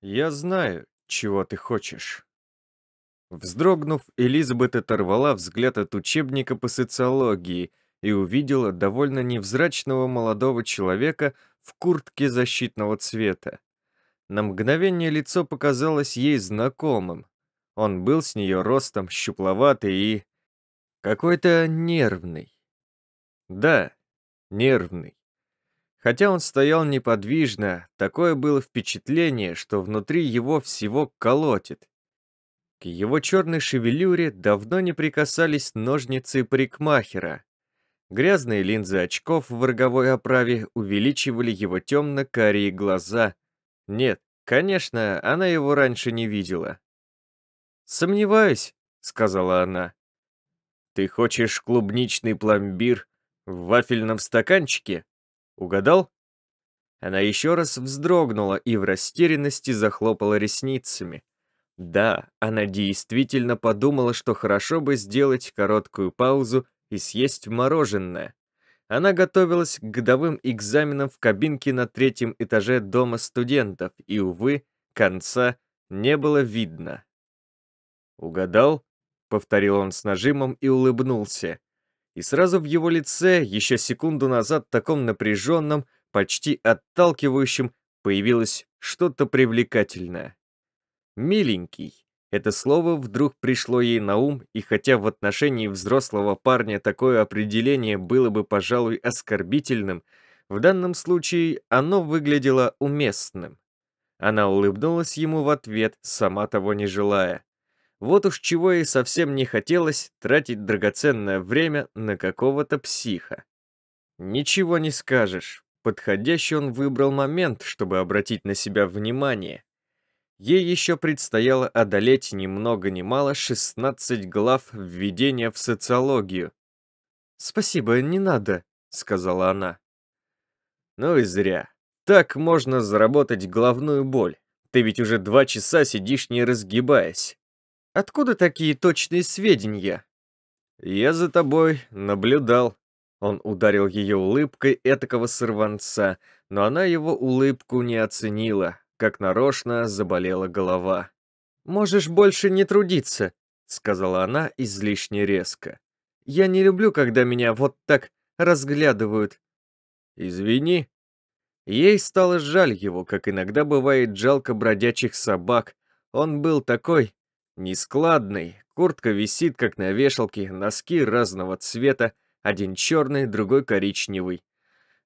«Я знаю, чего ты хочешь». Вздрогнув, Элизабет оторвала взгляд от учебника по социологии и увидела довольно невзрачного молодого человека в куртке защитного цвета. На мгновение лицо показалось ей знакомым. Он был с нее ростом щупловатый и... какой-то нервный. Да, нервный. Хотя он стоял неподвижно, такое было впечатление, что внутри его всего колотит. К его черной шевелюре давно не прикасались ножницы парикмахера. Грязные линзы очков в роговой оправе увеличивали его темно-карие глаза. Нет, конечно, она его раньше не видела. «Сомневаюсь», — сказала она. «Ты хочешь клубничный пломбир в вафельном стаканчике?» Угадал?» Она еще раз вздрогнула и в растерянности захлопала ресницами. Да, она действительно подумала, что хорошо бы сделать короткую паузу и съесть мороженое. Она готовилась к годовым экзаменам в кабинке на третьем этаже дома студентов, и, увы, конца не было видно. «Угадал?» — повторил он с нажимом и улыбнулся и сразу в его лице, еще секунду назад таком напряженном, почти отталкивающем, появилось что-то привлекательное. «Миленький» — это слово вдруг пришло ей на ум, и хотя в отношении взрослого парня такое определение было бы, пожалуй, оскорбительным, в данном случае оно выглядело уместным. Она улыбнулась ему в ответ, сама того не желая. Вот уж чего и совсем не хотелось тратить драгоценное время на какого-то психа. Ничего не скажешь. Подходящий он выбрал момент, чтобы обратить на себя внимание. Ей еще предстояло одолеть ни много ни мало 16 глав введения в социологию. «Спасибо, не надо», — сказала она. «Ну и зря. Так можно заработать головную боль. Ты ведь уже два часа сидишь не разгибаясь. Откуда такие точные сведения?» «Я за тобой наблюдал». Он ударил ее улыбкой этакого сорванца, но она его улыбку не оценила, как нарочно заболела голова. «Можешь больше не трудиться», — сказала она излишне резко. «Я не люблю, когда меня вот так разглядывают». «Извини». Ей стало жаль его, как иногда бывает жалко бродячих собак. Он был такой Нескладный, куртка висит как на вешалке, носки разного цвета, один черный, другой коричневый.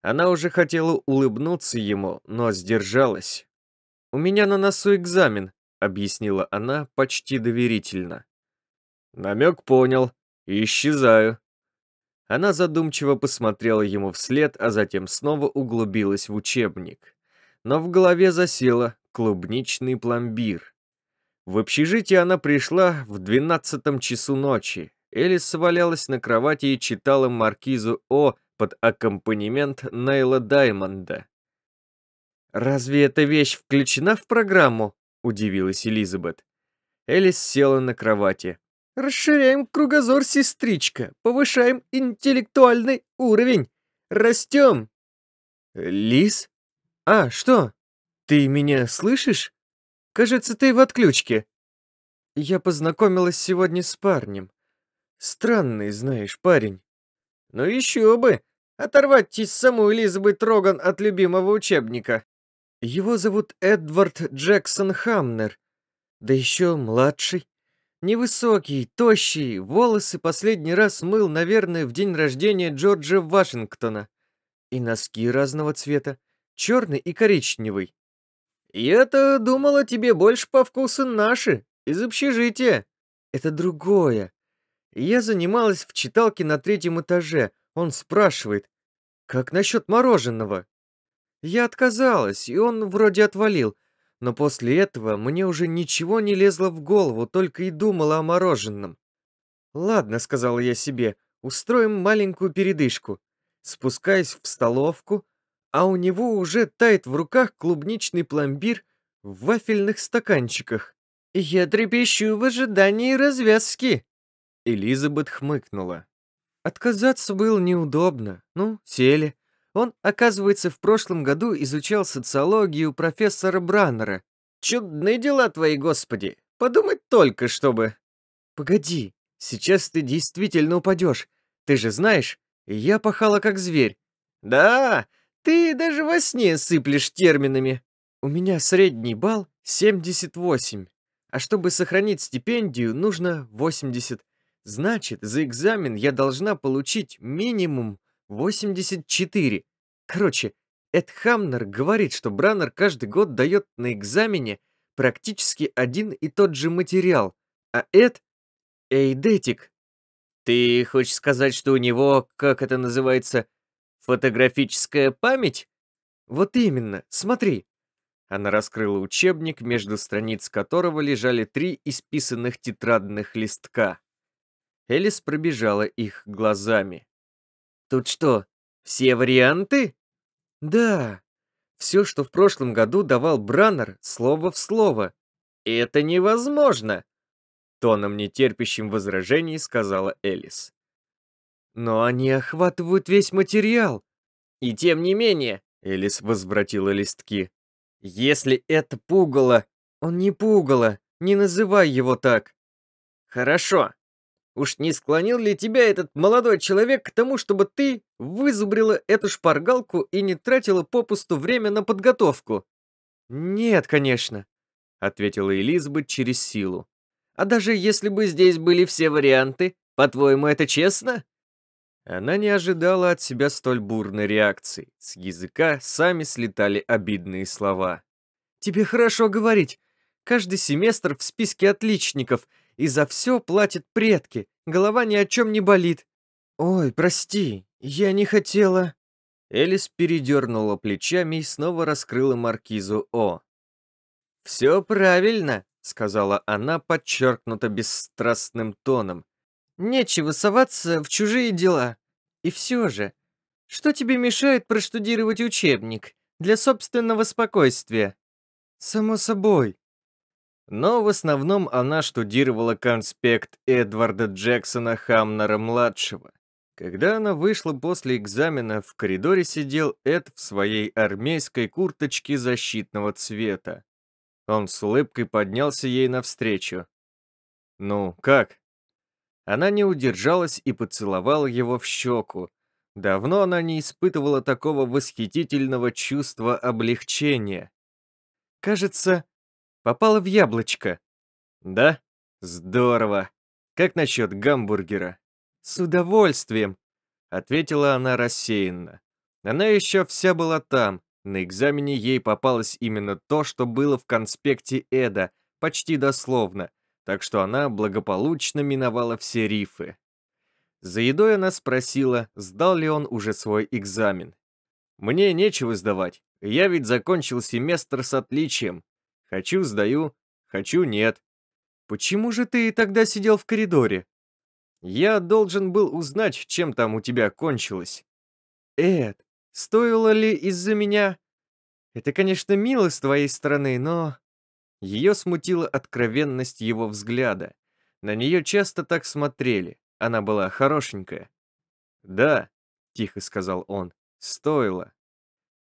Она уже хотела улыбнуться ему, но сдержалась. «У меня на носу экзамен», — объяснила она почти доверительно. «Намек понял. исчезаю». Она задумчиво посмотрела ему вслед, а затем снова углубилась в учебник. Но в голове засела клубничный пломбир. В общежитие она пришла в двенадцатом часу ночи. Элис свалялась на кровати и читала маркизу О под аккомпанемент Нейла Даймонда. «Разве эта вещь включена в программу?» — удивилась Элизабет. Элис села на кровати. «Расширяем кругозор, сестричка, повышаем интеллектуальный уровень, растем!» «Лиз? А, что? Ты меня слышишь?» Кажется, ты в отключке». «Я познакомилась сегодня с парнем. Странный, знаешь, парень». «Ну еще бы! Оторвать саму Элизабет Роган от любимого учебника». «Его зовут Эдвард Джексон Хамнер. Да еще младший. Невысокий, тощий, волосы последний раз мыл, наверное, в день рождения Джорджа Вашингтона. И носки разного цвета, черный и коричневый. «Я-то думала, тебе больше по вкусу наши, из общежития». «Это другое. Я занималась в читалке на третьем этаже. Он спрашивает, как насчет мороженого?» Я отказалась, и он вроде отвалил. Но после этого мне уже ничего не лезло в голову, только и думала о мороженом. «Ладно», — сказала я себе, — «устроим маленькую передышку». Спускаясь в столовку, а у него уже тает в руках клубничный пломбир в вафельных стаканчиках. «Я трепещу в ожидании развязки!» Элизабет хмыкнула. Отказаться было неудобно. Ну, сели. Он, оказывается, в прошлом году изучал социологию профессора Браннера. «Чудные дела твои, господи! Подумать только, чтобы...» «Погоди, сейчас ты действительно упадешь. Ты же знаешь, я пахала как зверь». «Да, ты даже во сне сыплешь терминами. У меня средний балл 78, а чтобы сохранить стипендию, нужно 80. Значит, за экзамен я должна получить минимум 84. Короче, Эд Хамнер говорит, что Браннер каждый год дает на экзамене практически один и тот же материал, а Эд — эйдетик. Ты хочешь сказать, что у него, как это называется, Фотографическая память? Вот именно, смотри. Она раскрыла учебник, между страниц которого лежали три исписанных тетрадных листка. Элис пробежала их глазами. Тут что, все варианты? Да. Все, что в прошлом году давал Браннер, слово в слово. Это невозможно! Тоном нетерпящим возражений сказала Элис. Но они охватывают весь материал. И тем не менее, Элис возвратила листки. Если это пугало, он не пугало, не называй его так. Хорошо. Уж не склонил ли тебя этот молодой человек к тому, чтобы ты вызубрила эту шпаргалку и не тратила попусту время на подготовку? Нет, конечно, ответила Элизабет через силу. А даже если бы здесь были все варианты, по-твоему, это честно? Она не ожидала от себя столь бурной реакции. С языка сами слетали обидные слова. «Тебе хорошо говорить. Каждый семестр в списке отличников, и за все платят предки. Голова ни о чем не болит». «Ой, прости, я не хотела...» Элис передернула плечами и снова раскрыла маркизу О. «Все правильно», — сказала она подчеркнуто бесстрастным тоном. Нечего соваться в чужие дела. И все же, что тебе мешает проштудировать учебник для собственного спокойствия? Само собой. Но в основном она штудировала конспект Эдварда Джексона Хамнера-младшего. Когда она вышла после экзамена, в коридоре сидел Эд в своей армейской курточке защитного цвета. Он с улыбкой поднялся ей навстречу. «Ну, как?» Она не удержалась и поцеловала его в щеку. Давно она не испытывала такого восхитительного чувства облегчения. «Кажется, попала в яблочко». «Да? Здорово. Как насчет гамбургера?» «С удовольствием», — ответила она рассеянно. Она еще вся была там. На экзамене ей попалось именно то, что было в конспекте Эда, почти дословно — так что она благополучно миновала все рифы. За едой она спросила, сдал ли он уже свой экзамен. «Мне нечего сдавать, я ведь закончил семестр с отличием. Хочу – сдаю, хочу – нет». «Почему же ты тогда сидел в коридоре?» «Я должен был узнать, чем там у тебя кончилось». «Эд, стоило ли из-за меня?» «Это, конечно, мило с твоей стороны, но...» Ее смутила откровенность его взгляда. На нее часто так смотрели, она была хорошенькая. «Да», — тихо сказал он, — «стоило».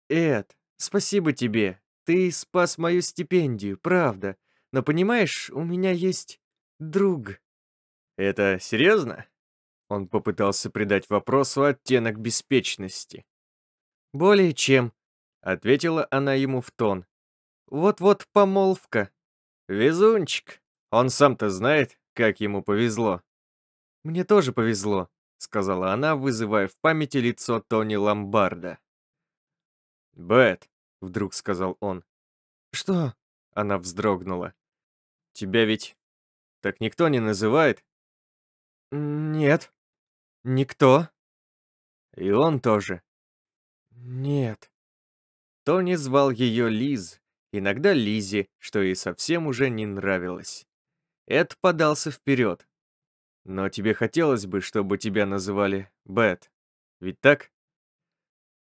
«Эд, спасибо тебе, ты спас мою стипендию, правда, но понимаешь, у меня есть друг». «Это серьезно?» Он попытался придать вопросу оттенок беспечности. «Более чем», — ответила она ему в тон. Вот-вот помолвка. Везунчик. Он сам-то знает, как ему повезло. Мне тоже повезло, сказала она, вызывая в памяти лицо Тони Ломбарда. Бет, вдруг сказал он. Что? Она вздрогнула. Тебя ведь так никто не называет? Нет. Никто. И он тоже. Нет. Тони звал ее Лиз, иногда Лизе, что ей совсем уже не нравилось. Эд подался вперед. «Но тебе хотелось бы, чтобы тебя называли Бет, ведь так?»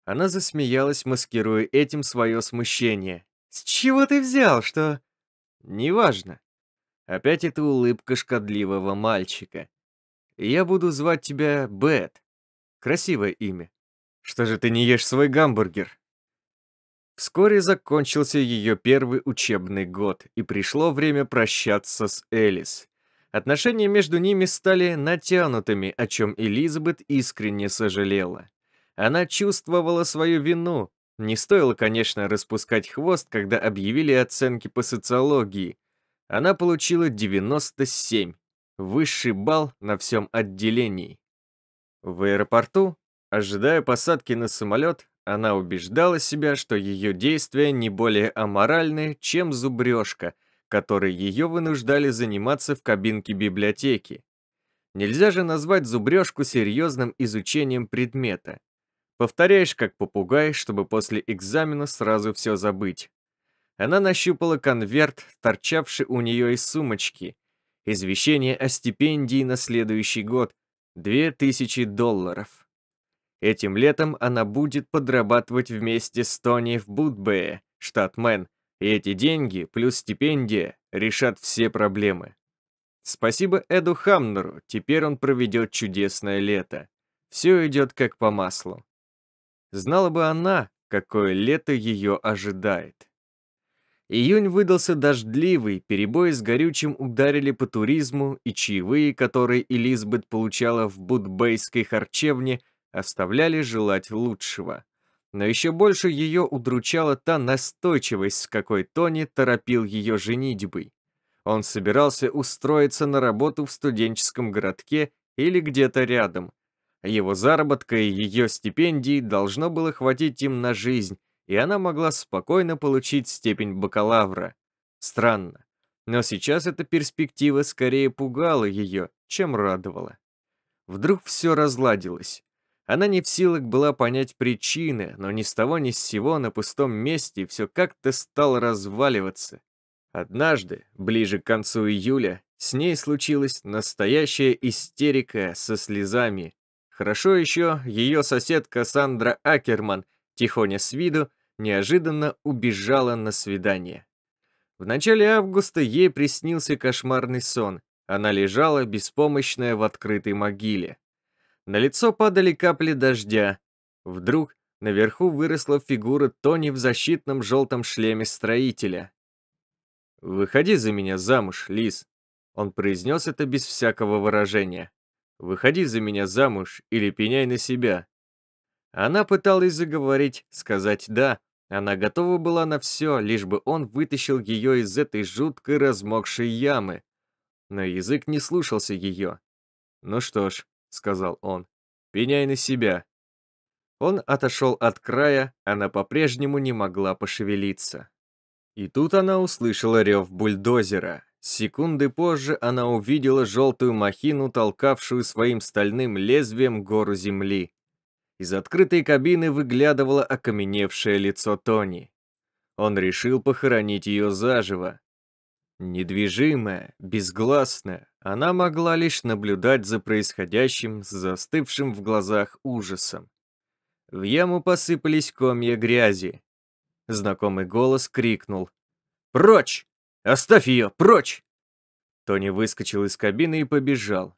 Она засмеялась, маскируя этим свое смущение. «С чего ты взял, что...» «Неважно. Опять эта улыбка шкодливого мальчика. Я буду звать тебя Бет. Красивое имя. Что же ты не ешь свой гамбургер?» Вскоре закончился ее первый учебный год, и пришло время прощаться с Элис. Отношения между ними стали натянутыми, о чем Элизабет искренне сожалела. Она чувствовала свою вину. Не стоило, конечно, распускать хвост, когда объявили оценки по социологии. Она получила 97, высший балл на всем отделении. В аэропорту, ожидая посадки на самолет, она убеждала себя, что ее действия не более аморальны, чем зубрежка, которой ее вынуждали заниматься в кабинке библиотеки. Нельзя же назвать зубрежку серьезным изучением предмета. Повторяешь, как попугай, чтобы после экзамена сразу все забыть. Она нащупала конверт, торчавший у нее из сумочки. Извещение о стипендии на следующий год. 2000 долларов. Этим летом она будет подрабатывать вместе с Тони в Будбее, штат Мэн, и эти деньги плюс стипендия решат все проблемы. Спасибо Эду Хамнеру, теперь он проведет чудесное лето. Все идет как по маслу. Знала бы она, какое лето ее ожидает. Июнь выдался дождливый, перебои с горючим ударили по туризму, и чаевые, которые Элизабет получала в будбейской харчевне – оставляли желать лучшего. Но еще больше ее удручала та настойчивость, с какой Тони торопил ее женитьбой. Он собирался устроиться на работу в студенческом городке или где-то рядом. Его заработка и ее стипендий должно было хватить им на жизнь, и она могла спокойно получить степень бакалавра. Странно. Но сейчас эта перспектива скорее пугала ее, чем радовала. Вдруг все разладилось. Она не в силах была понять причины, но ни с того ни с сего на пустом месте все как-то стало разваливаться. Однажды, ближе к концу июля, с ней случилась настоящая истерика со слезами. Хорошо еще ее соседка Сандра Акерман, тихоня с виду, неожиданно убежала на свидание. В начале августа ей приснился кошмарный сон. Она лежала беспомощная в открытой могиле. На лицо падали капли дождя. Вдруг наверху выросла фигура Тони в защитном желтом шлеме строителя. «Выходи за меня замуж, Лис!» Он произнес это без всякого выражения. «Выходи за меня замуж или пеняй на себя!» Она пыталась заговорить, сказать «да». Она готова была на все, лишь бы он вытащил ее из этой жуткой размокшей ямы. Но язык не слушался ее. Ну что ж, сказал он. «Пеняй на себя». Он отошел от края, она по-прежнему не могла пошевелиться. И тут она услышала рев бульдозера. Секунды позже она увидела желтую махину, толкавшую своим стальным лезвием гору земли. Из открытой кабины выглядывало окаменевшее лицо Тони. Он решил похоронить ее заживо. Недвижимая, безгласная, она могла лишь наблюдать за происходящим с застывшим в глазах ужасом. В яму посыпались комья грязи. Знакомый голос крикнул. «Прочь! Оставь ее! Прочь!» Тони выскочил из кабины и побежал.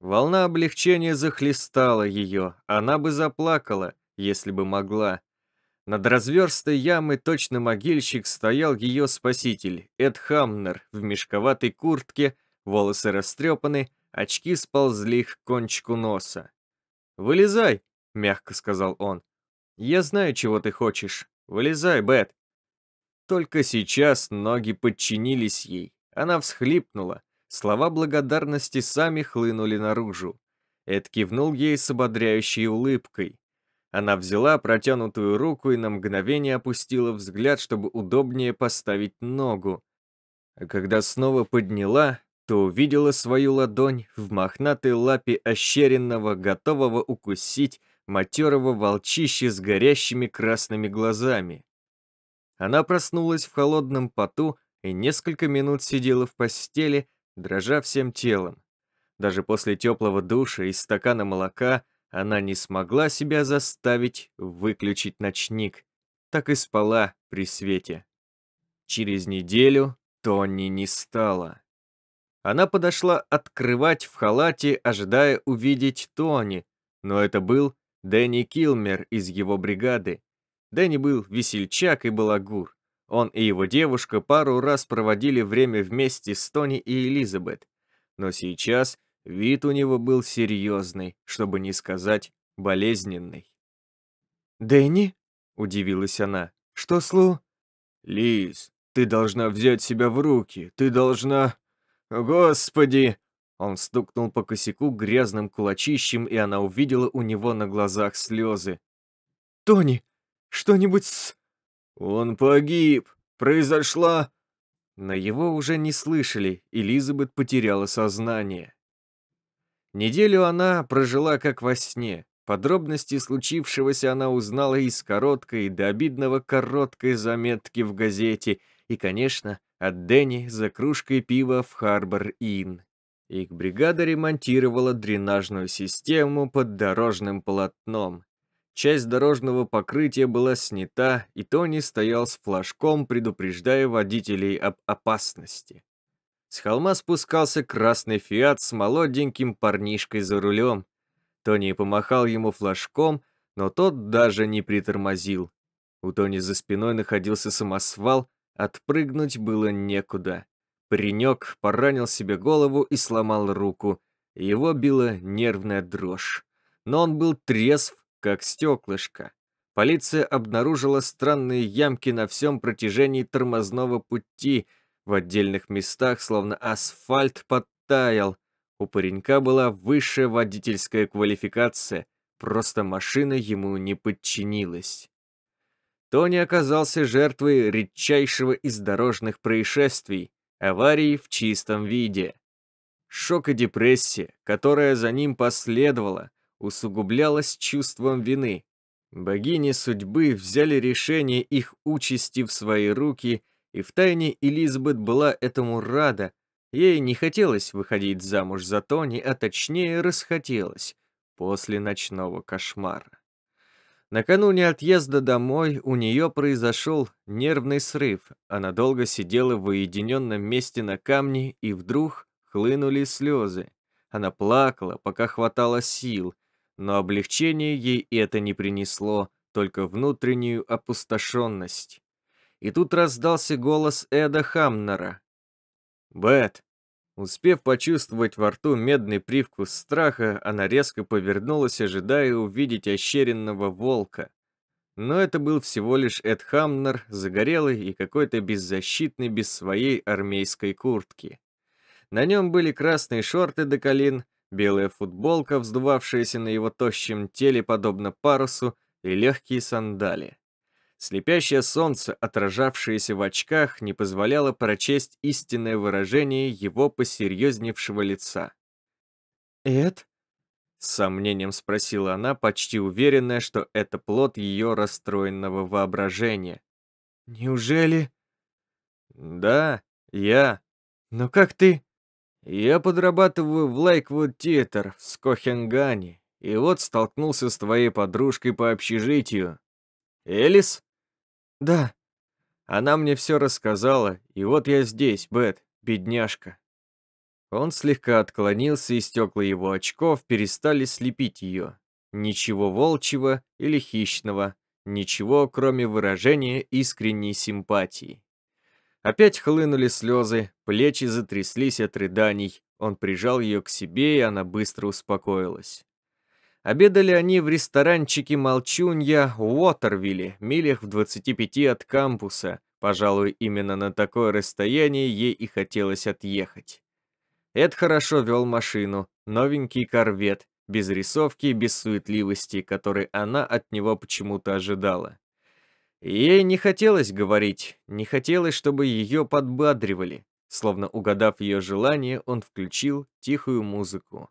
Волна облегчения захлестала ее, она бы заплакала, если бы могла. Над разверстой ямой точно могильщик стоял ее спаситель, Эд Хамнер, в мешковатой куртке волосы растрепаны, очки сползли к кончику носа. «Вылезай!» — мягко сказал он. «Я знаю, чего ты хочешь. Вылезай, Бет!» Только сейчас ноги подчинились ей. Она всхлипнула. Слова благодарности сами хлынули наружу. Эд кивнул ей с ободряющей улыбкой. Она взяла протянутую руку и на мгновение опустила взгляд, чтобы удобнее поставить ногу. А когда снова подняла, что увидела свою ладонь в мохнатой лапе ощеренного, готового укусить матерого волчища с горящими красными глазами. Она проснулась в холодном поту и несколько минут сидела в постели, дрожа всем телом. Даже после теплого душа и стакана молока она не смогла себя заставить выключить ночник, так и спала при свете. Через неделю Тони не стало. Она подошла открывать в халате, ожидая увидеть Тони, но это был Дэнни Килмер из его бригады. Дэнни был весельчак и балагур. Он и его девушка пару раз проводили время вместе с Тони и Элизабет. Но сейчас вид у него был серьезный, чтобы не сказать болезненный. «Дэнни?» — удивилась она. «Что, Слу?» «Лиз, ты должна взять себя в руки, ты должна...» «Господи!» Он стукнул по косяку грязным кулачищем, и она увидела у него на глазах слезы. «Тони, что-нибудь с...» «Он погиб! Произошла...» Но его уже не слышали, Элизабет потеряла сознание. Неделю она прожила как во сне. Подробности случившегося она узнала из короткой до обидного короткой заметки в газете и, конечно, от Дэнни за кружкой пива в Харбор-Инн. Их бригада ремонтировала дренажную систему под дорожным полотном. Часть дорожного покрытия была снята, и Тони стоял с флажком, предупреждая водителей об опасности. С холма спускался красный фиат с молоденьким парнишкой за рулем. Тони помахал ему флажком, но тот даже не притормозил. У Тони за спиной находился самосвал, Отпрыгнуть было некуда. Паренек поранил себе голову и сломал руку. Его била нервная дрожь. Но он был трезв, как стеклышко. Полиция обнаружила странные ямки на всем протяжении тормозного пути. В отдельных местах словно асфальт подтаял. У паренька была высшая водительская квалификация, просто машина ему не подчинилась. Тони оказался жертвой редчайшего из дорожных происшествий, аварии в чистом виде. Шок и депрессия, которая за ним последовала, усугублялась чувством вины. Богини судьбы взяли решение их участи в свои руки, и втайне Элизабет была этому рада. Ей не хотелось выходить замуж за Тони, а точнее расхотелось после ночного кошмара. Накануне отъезда домой у нее произошел нервный срыв. Она долго сидела в уединенном месте на камне, и вдруг хлынули слезы. Она плакала, пока хватало сил, но облегчение ей это не принесло, только внутреннюю опустошенность. И тут раздался голос Эда Хамнера. «Бет, Успев почувствовать во рту медный привкус страха, она резко повернулась, ожидая увидеть ощеренного волка. Но это был всего лишь Эд Хамнер, загорелый и какой-то беззащитный без своей армейской куртки. На нем были красные шорты до колен, белая футболка, вздувавшаяся на его тощем теле подобно парусу, и легкие сандали. Слепящее солнце, отражавшееся в очках, не позволяло прочесть истинное выражение его посерьезневшего лица. «Эд?» — с сомнением спросила она, почти уверенная, что это плод ее расстроенного воображения. «Неужели...» «Да, я». «Но как ты...» «Я подрабатываю в Лайквуд Театр в Скохенгане, и вот столкнулся с твоей подружкой по общежитию. Элис?» Да. Она мне все рассказала, и вот я здесь, Бет, бедняжка. Он слегка отклонился, и стекла его очков перестали слепить ее. Ничего волчьего или хищного, ничего, кроме выражения искренней симпатии. Опять хлынули слезы, плечи затряслись от рыданий. Он прижал ее к себе, и она быстро успокоилась. Обедали они в ресторанчике «Молчунья» в Уотервилле, милях в 25 от кампуса. Пожалуй, именно на такое расстояние ей и хотелось отъехать. Эд хорошо вел машину, новенький корвет, без рисовки и без суетливости, которые она от него почему-то ожидала. Ей не хотелось говорить, не хотелось, чтобы ее подбадривали. Словно угадав ее желание, он включил тихую музыку.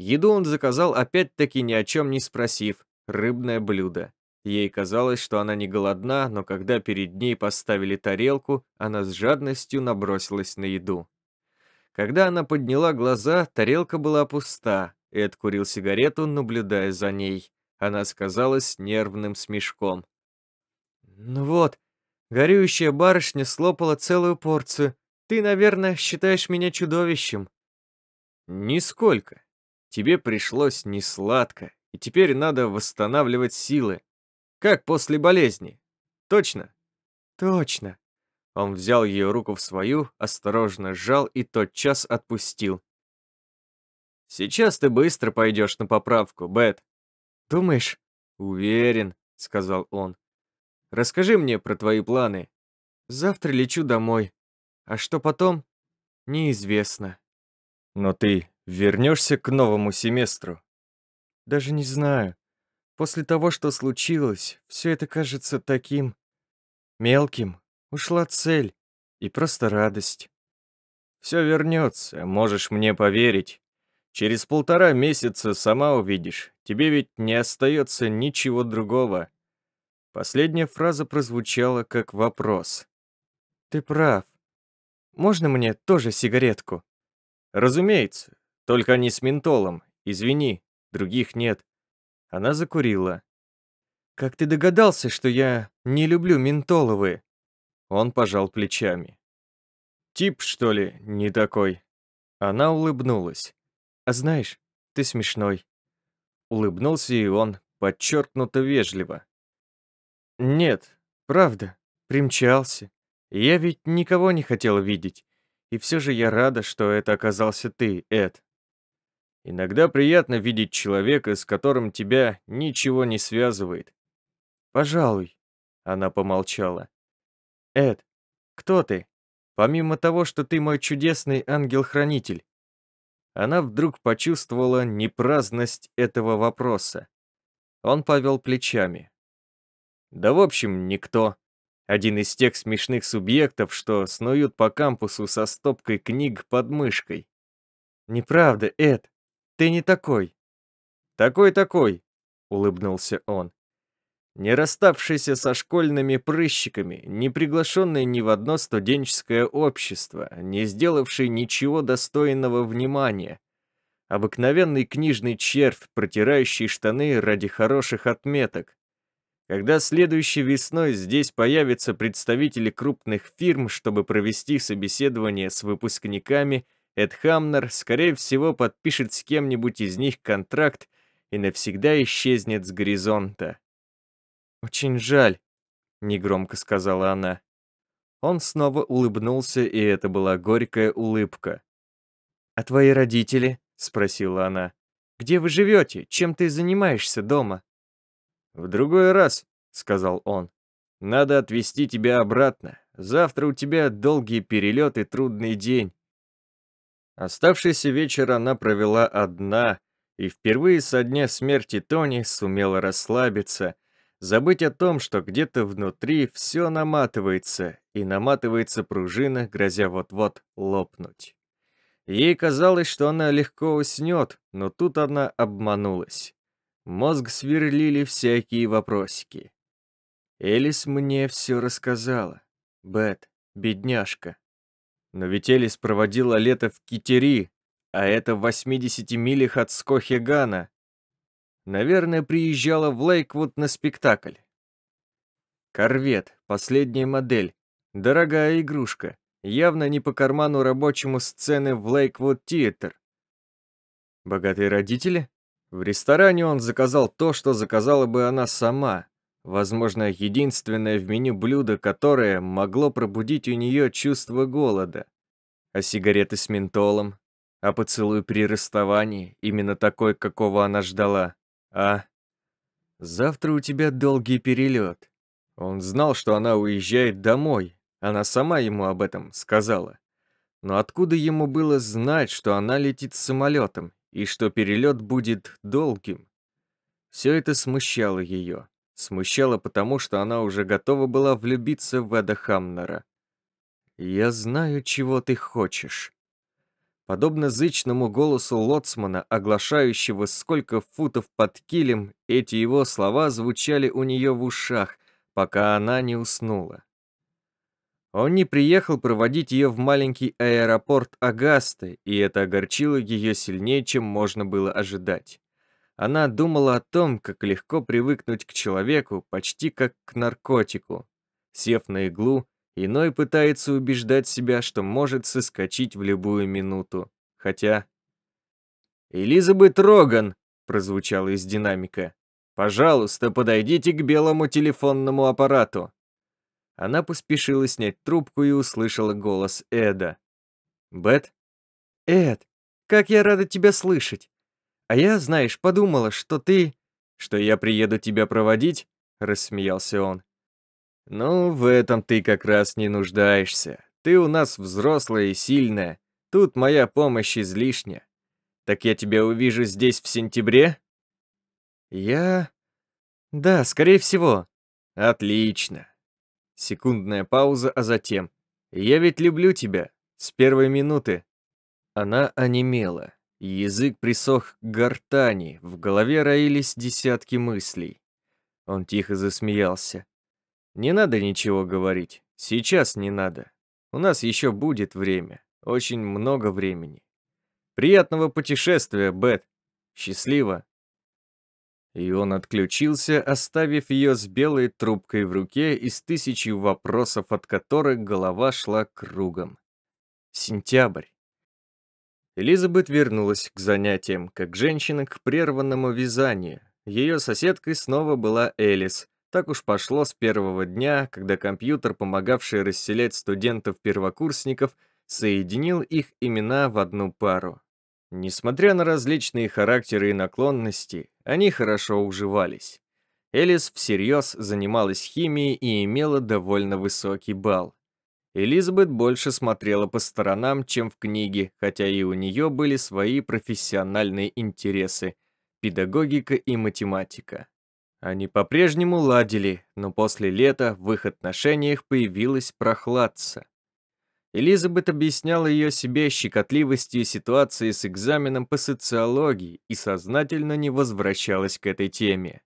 Еду он заказал опять-таки ни о чем не спросив, рыбное блюдо. Ей казалось, что она не голодна, но когда перед ней поставили тарелку, она с жадностью набросилась на еду. Когда она подняла глаза, тарелка была пуста. Эд курил сигарету, наблюдая за ней. Она сказала с нервным смешком. «Ну вот, горюющая барышня слопала целую порцию. Ты, наверное, считаешь меня чудовищем». «Нисколько. Тебе пришлось несладко, и теперь надо восстанавливать силы. Как после болезни. Точно? Точно. Он взял ее руку в свою, осторожно сжал и тотчас отпустил. «Сейчас ты быстро пойдешь на поправку, Бет». «Думаешь?» «Уверен», — сказал он. «Расскажи мне про твои планы». «Завтра лечу домой. А что потом?» «Неизвестно». «Но ты Вернешься к новому семестру? Даже не знаю. После того, что случилось, все это кажется таким... Мелким. Ушла цель. И просто радость. Все вернется, можешь мне поверить. Через полтора месяца сама увидишь. Тебе ведь не остается ничего другого. Последняя фраза прозвучала как вопрос. «Ты прав. Можно мне тоже сигаретку?» «Разумеется. Только не с ментолом. Извини, других нет. Она закурила. Как ты догадался, что я не люблю ментоловые? Он пожал плечами. Тип, что ли, не такой? Она улыбнулась. А знаешь, ты смешной. Улыбнулся и он, подчеркнуто вежливо. Нет, правда, примчался. Я ведь никого не хотел видеть. И все же я рада, что это оказался ты, Эд. Иногда приятно видеть человека, с которым тебя ничего не связывает. «Пожалуй», — она помолчала. «Эд, кто ты? Помимо того, что ты мой чудесный ангел-хранитель». Она вдруг почувствовала непраздность этого вопроса. Он повел плечами. «Да в общем, никто. Один из тех смешных субъектов, что снуют по кампусу со стопкой книг под мышкой». «Неправда, Эд», ты не такой». «Такой-такой», — улыбнулся он. Не расставшийся со школьными прыщиками, не приглашенный ни в одно студенческое общество, не сделавший ничего достойного внимания. Обыкновенный книжный червь, протирающий штаны ради хороших отметок. Когда следующей весной здесь появятся представители крупных фирм, чтобы провести собеседование с выпускниками – Эд Хамнер, скорее всего, подпишет с кем-нибудь из них контракт и навсегда исчезнет с горизонта. «Очень жаль», — негромко сказала она. Он снова улыбнулся, и это была горькая улыбка. «А твои родители?» — спросила она. «Где вы живете? Чем ты занимаешься дома?» «В другой раз», — сказал он. «Надо отвезти тебя обратно. Завтра у тебя долгий перелет и трудный день. Оставшийся вечер она провела одна, и впервые со дня смерти Тони сумела расслабиться, забыть о том, что где-то внутри все наматывается, и наматывается пружина, грозя вот-вот лопнуть. Ей казалось, что она легко уснет, но тут она обманулась. Мозг сверлили всякие вопросики. Элис мне все рассказала. Бет, бедняжка, но Вителис проводила лето в Китери, а это в 80 милях от Скохегана. Наверное, приезжала в Лейквуд на спектакль. Корвет, последняя модель, дорогая игрушка, явно не по карману рабочему сцены в Лейквуд Театр. Богатые родители? В ресторане он заказал то, что заказала бы она сама, Возможно, единственное в меню блюдо, которое могло пробудить у нее чувство голода. А сигареты с ментолом? А поцелуй при расставании, именно такой, какого она ждала? А? Завтра у тебя долгий перелет. Он знал, что она уезжает домой. Она сама ему об этом сказала. Но откуда ему было знать, что она летит самолетом и что перелет будет долгим? Все это смущало ее. Смущало потому, что она уже готова была влюбиться в Эда Хамнера. «Я знаю, чего ты хочешь». Подобно зычному голосу лоцмана, оглашающего, сколько футов под килем, эти его слова звучали у нее в ушах, пока она не уснула. Он не приехал проводить ее в маленький аэропорт Агасты, и это огорчило ее сильнее, чем можно было ожидать. Она думала о том, как легко привыкнуть к человеку, почти как к наркотику. Сев на иглу, иной пытается убеждать себя, что может соскочить в любую минуту. Хотя... «Элизабет Роган!» — прозвучало из динамика. «Пожалуйста, подойдите к белому телефонному аппарату!» Она поспешила снять трубку и услышала голос Эда. «Бет?» «Эд, как я рада тебя слышать! «А я, знаешь, подумала, что ты...» «Что я приеду тебя проводить?» — рассмеялся он. «Ну, в этом ты как раз не нуждаешься. Ты у нас взрослая и сильная. Тут моя помощь излишняя. Так я тебя увижу здесь в сентябре?» «Я...» «Да, скорее всего». «Отлично». Секундная пауза, а затем... «Я ведь люблю тебя. С первой минуты». Она онемела. Язык присох к гортани, в голове роились десятки мыслей. Он тихо засмеялся. «Не надо ничего говорить. Сейчас не надо. У нас еще будет время. Очень много времени. Приятного путешествия, Бет. Счастливо!» И он отключился, оставив ее с белой трубкой в руке и с тысячей вопросов, от которых голова шла кругом. Сентябрь. Элизабет вернулась к занятиям, как женщина к прерванному вязанию. Ее соседкой снова была Элис. Так уж пошло с первого дня, когда компьютер, помогавший расселять студентов-первокурсников, соединил их имена в одну пару. Несмотря на различные характеры и наклонности, они хорошо уживались. Элис всерьез занималась химией и имела довольно высокий балл. Элизабет больше смотрела по сторонам, чем в книге, хотя и у нее были свои профессиональные интересы – педагогика и математика. Они по-прежнему ладили, но после лета в их отношениях появилась прохладца. Элизабет объясняла ее себе щекотливостью ситуации с экзаменом по социологии и сознательно не возвращалась к этой теме.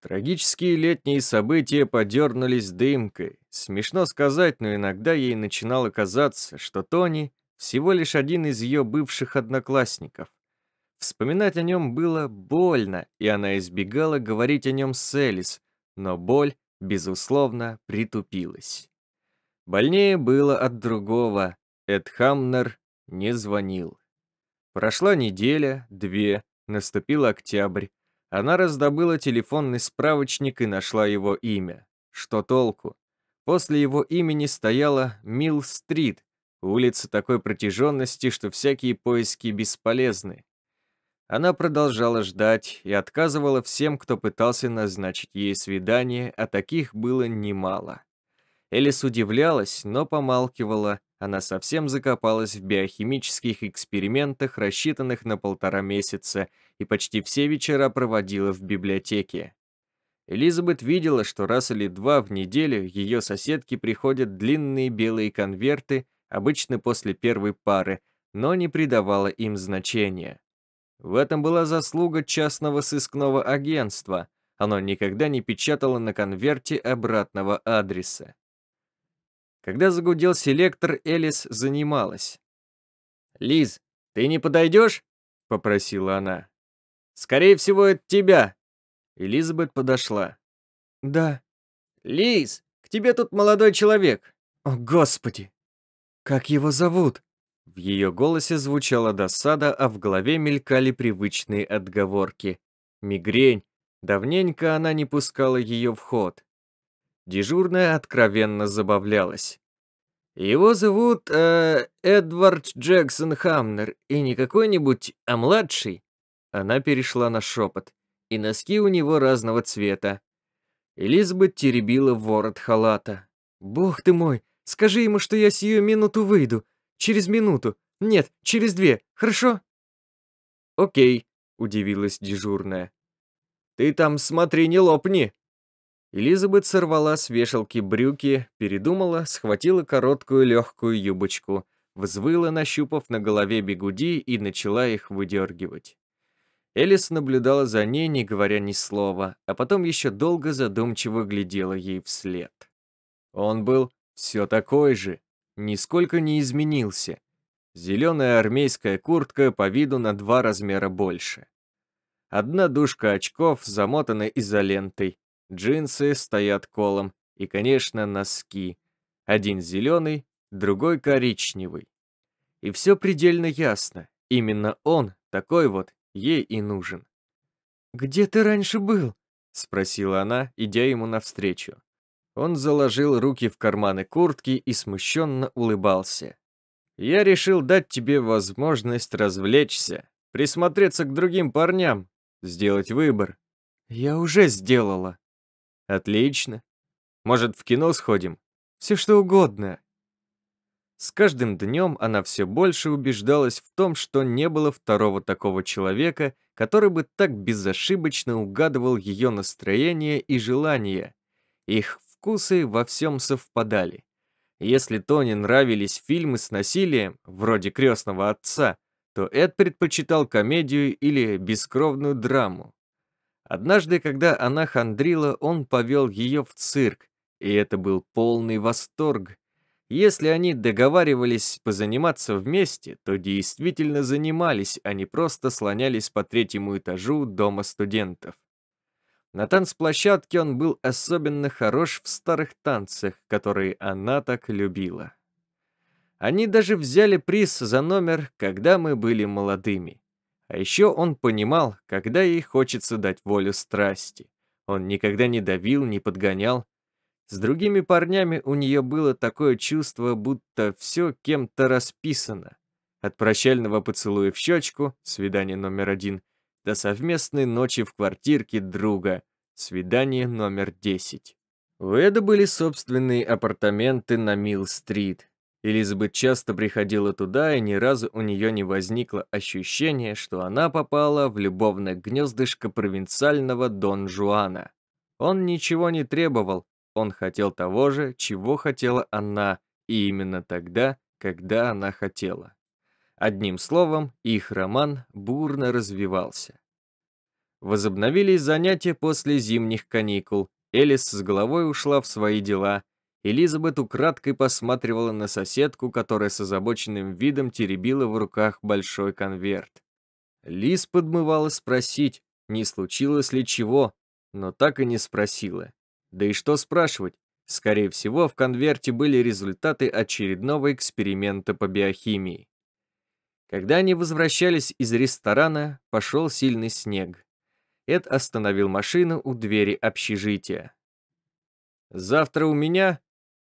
Трагические летние события подернулись дымкой, Смешно сказать, но иногда ей начинало казаться, что Тони всего лишь один из ее бывших одноклассников. Вспоминать о нем было больно, и она избегала говорить о нем с Элис, но боль, безусловно, притупилась. Больнее было от другого. Эд Хамнер не звонил. Прошла неделя, две, наступил октябрь. Она раздобыла телефонный справочник и нашла его имя. Что толку? После его имени стояла Милл-стрит, улица такой протяженности, что всякие поиски бесполезны. Она продолжала ждать и отказывала всем, кто пытался назначить ей свидание, а таких было немало. Элис удивлялась, но помалкивала, она совсем закопалась в биохимических экспериментах, рассчитанных на полтора месяца, и почти все вечера проводила в библиотеке. Элизабет видела, что раз или два в неделю ее соседки приходят длинные белые конверты, обычно после первой пары, но не придавала им значения. В этом была заслуга частного сыскного агентства. Оно никогда не печатало на конверте обратного адреса. Когда загудел селектор, Элис занималась. «Лиз, ты не подойдешь?» — попросила она. «Скорее всего, это тебя. Элизабет подошла. «Да». «Лиз, к тебе тут молодой человек». «О, Господи! Как его зовут?» В ее голосе звучала досада, а в голове мелькали привычные отговорки. Мигрень. Давненько она не пускала ее в ход. Дежурная откровенно забавлялась. «Его зовут э, Эдвард Джексон Хамнер, и не какой-нибудь, а младший». Она перешла на шепот и носки у него разного цвета. Элизабет теребила ворот халата. «Бог ты мой, скажи ему, что я сию минуту выйду. Через минуту. Нет, через две, хорошо?» «Окей», — удивилась дежурная. «Ты там смотри, не лопни!» Элизабет сорвала с вешалки брюки, передумала, схватила короткую легкую юбочку, взвыла, нащупав на голове бегуди и начала их выдергивать. Элис наблюдала за ней, не говоря ни слова, а потом еще долго задумчиво глядела ей вслед. Он был все такой же, нисколько не изменился. Зеленая армейская куртка по виду на два размера больше. Одна дужка очков замотана изолентой, джинсы стоят колом и, конечно, носки. Один зеленый, другой коричневый. И все предельно ясно. Именно он, такой вот, ей и нужен. «Где ты раньше был?» — спросила она, идя ему навстречу. Он заложил руки в карманы куртки и смущенно улыбался. «Я решил дать тебе возможность развлечься, присмотреться к другим парням, сделать выбор». «Я уже сделала». «Отлично. Может, в кино сходим?» «Все что угодно. С каждым днем она все больше убеждалась в том, что не было второго такого человека, который бы так безошибочно угадывал ее настроение и желания. Их вкусы во всем совпадали. Если Тони нравились фильмы с насилием, вроде «Крестного отца», то Эд предпочитал комедию или бескровную драму. Однажды, когда она хандрила, он повел ее в цирк, и это был полный восторг, если они договаривались позаниматься вместе, то действительно занимались, а не просто слонялись по третьему этажу дома студентов. На танцплощадке он был особенно хорош в старых танцах, которые она так любила. Они даже взяли приз за номер, когда мы были молодыми. А еще он понимал, когда ей хочется дать волю страсти. Он никогда не давил, не подгонял, с другими парнями у нее было такое чувство, будто все кем-то расписано. От прощального поцелуя в щечку, свидание номер один, до совместной ночи в квартирке друга, свидание номер десять. У Эда были собственные апартаменты на Милл-стрит. Элизабет часто приходила туда, и ни разу у нее не возникло ощущения, что она попала в любовное гнездышко провинциального Дон Жуана. Он ничего не требовал, он хотел того же, чего хотела она, и именно тогда, когда она хотела. Одним словом, их роман бурно развивался. Возобновились занятия после зимних каникул, Элис с головой ушла в свои дела. Элизабет украдкой посматривала на соседку, которая с озабоченным видом теребила в руках большой конверт. Лиз подмывала спросить, не случилось ли чего, но так и не спросила. Да и что спрашивать? Скорее всего, в конверте были результаты очередного эксперимента по биохимии. Когда они возвращались из ресторана, пошел сильный снег. Эд остановил машину у двери общежития. «Завтра у меня?»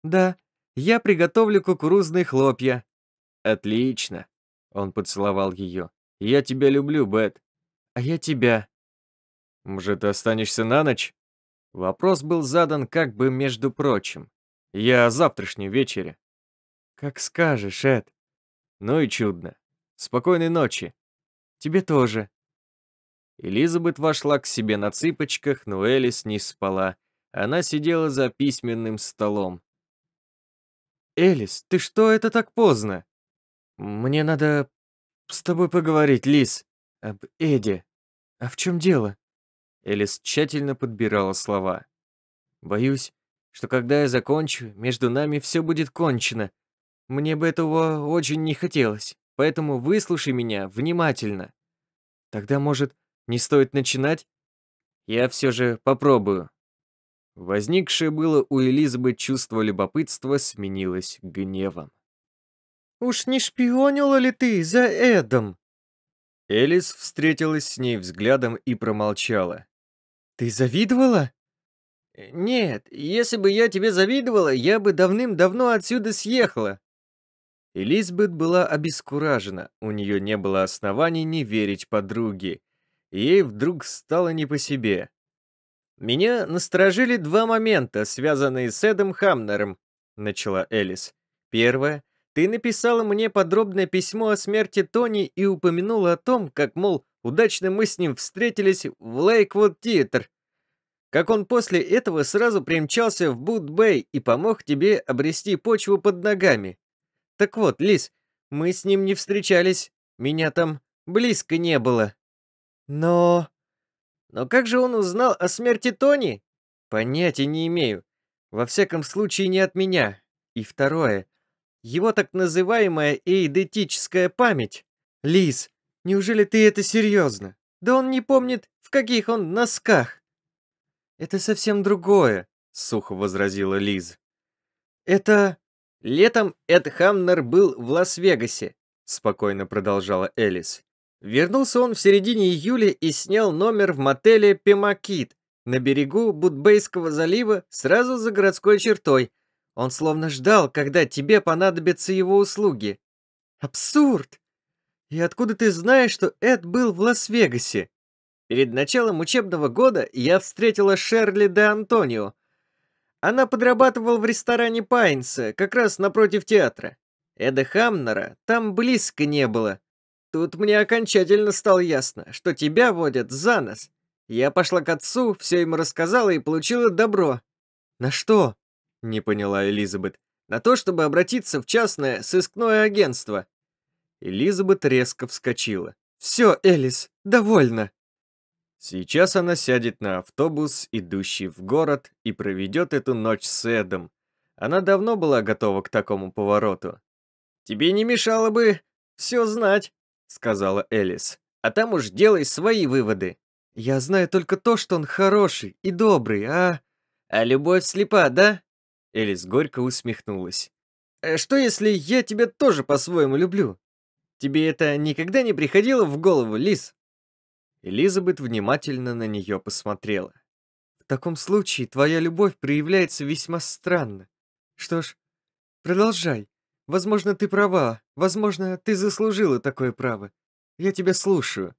«Да, я приготовлю кукурузные хлопья». «Отлично!» — он поцеловал ее. «Я тебя люблю, Бет». «А я тебя». «Может, останешься на ночь?» Вопрос был задан как бы между прочим. Я о завтрашнем вечере. Как скажешь, Эд. Ну и чудно. Спокойной ночи. Тебе тоже. Элизабет вошла к себе на цыпочках, но Элис не спала. Она сидела за письменным столом. «Элис, ты что это так поздно?» «Мне надо с тобой поговорить, Лис, об Эде. А в чем дело?» Элис тщательно подбирала слова. «Боюсь, что когда я закончу, между нами все будет кончено. Мне бы этого очень не хотелось, поэтому выслушай меня внимательно. Тогда, может, не стоит начинать? Я все же попробую». Возникшее было у Элизабет чувство любопытства сменилось гневом. «Уж не шпионила ли ты за Эдом?» Элис встретилась с ней взглядом и промолчала. «Ты завидовала?» э, «Нет, если бы я тебе завидовала, я бы давным-давно отсюда съехала». Элизабет была обескуражена, у нее не было оснований не верить подруге. Ей вдруг стало не по себе. «Меня насторожили два момента, связанные с Эдом Хамнером», — начала Элис. «Первое. Ты написала мне подробное письмо о смерти Тони и упомянула о том, как, мол, Удачно мы с ним встретились в Лейквуд-Титр. Как он после этого сразу примчался в Бут-Бэй и помог тебе обрести почву под ногами. Так вот, Лис, мы с ним не встречались. Меня там близко не было. Но... Но как же он узнал о смерти Тони? Понятия не имею. Во всяком случае, не от меня. И второе. Его так называемая эйдетическая память. Лис, Неужели ты это серьезно? Да он не помнит, в каких он носках!» «Это совсем другое», — сухо возразила Лиз. «Это...» «Летом Эд Хамнер был в Лас-Вегасе», — спокойно продолжала Элис. Вернулся он в середине июля и снял номер в мотеле «Пемакит» на берегу Будбейского залива сразу за городской чертой. Он словно ждал, когда тебе понадобятся его услуги. «Абсурд!» «И откуда ты знаешь, что Эд был в Лас-Вегасе?» Перед началом учебного года я встретила Шерли де Антонио. Она подрабатывала в ресторане Пайнса, как раз напротив театра. Эда Хамнера там близко не было. Тут мне окончательно стало ясно, что тебя водят за нос. Я пошла к отцу, все ему рассказала и получила добро. На что? Не поняла Элизабет. На то, чтобы обратиться в частное сыскное агентство. Элизабет резко вскочила. «Все, Элис, довольно!» Сейчас она сядет на автобус, идущий в город, и проведет эту ночь с Эдом. Она давно была готова к такому повороту. «Тебе не мешало бы все знать», — сказала Элис. «А там уж делай свои выводы». «Я знаю только то, что он хороший и добрый, а...» «А любовь слепа, да?» Элис горько усмехнулась. «Э, «Что, если я тебя тоже по-своему люблю?» Тебе это никогда не приходило в голову, Лиз. Элизабет внимательно на нее посмотрела. «В таком случае твоя любовь проявляется весьма странно. Что ж, продолжай. Возможно, ты права. Возможно, ты заслужила такое право. Я тебя слушаю».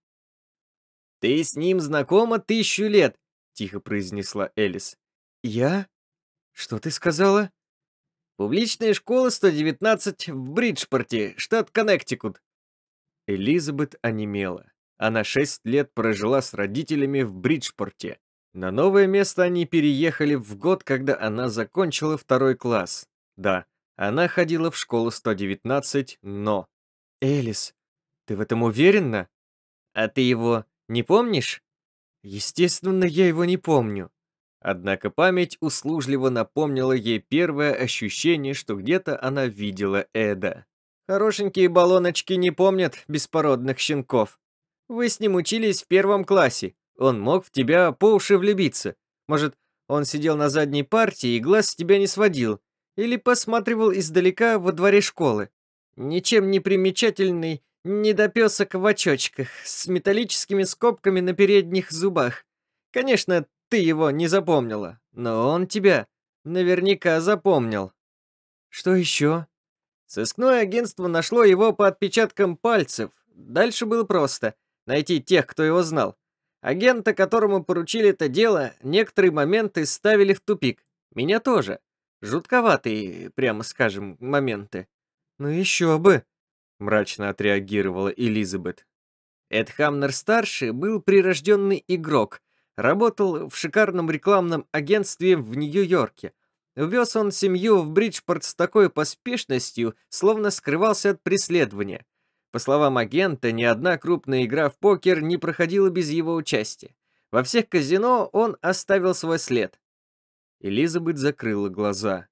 «Ты с ним знакома тысячу лет», — тихо произнесла Элис. «Я? Что ты сказала?» «Публичная школа 119 в Бриджпорте, штат Коннектикут. Элизабет онемела. Она шесть лет прожила с родителями в Бриджпорте. На новое место они переехали в год, когда она закончила второй класс. Да, она ходила в школу 119, но... «Элис, ты в этом уверена?» «А ты его не помнишь?» «Естественно, я его не помню». Однако память услужливо напомнила ей первое ощущение, что где-то она видела Эда. Хорошенькие баллоночки не помнят беспородных щенков. Вы с ним учились в первом классе. Он мог в тебя по уши влюбиться. Может, он сидел на задней партии и глаз с тебя не сводил. Или посматривал издалека во дворе школы. Ничем не примечательный недопесок в очочках с металлическими скобками на передних зубах. Конечно, ты его не запомнила, но он тебя наверняка запомнил. Что еще? Сыскное агентство нашло его по отпечаткам пальцев. Дальше было просто — найти тех, кто его знал. Агента, которому поручили это дело, некоторые моменты ставили в тупик. Меня тоже. Жутковатые, прямо скажем, моменты. «Ну еще бы!» — мрачно отреагировала Элизабет. Эд Хамнер-старший был прирожденный игрок, работал в шикарном рекламном агентстве в Нью-Йорке — Вез он семью в Бриджпорт с такой поспешностью, словно скрывался от преследования. По словам агента, ни одна крупная игра в покер не проходила без его участия. Во всех казино он оставил свой след. Элизабет закрыла глаза.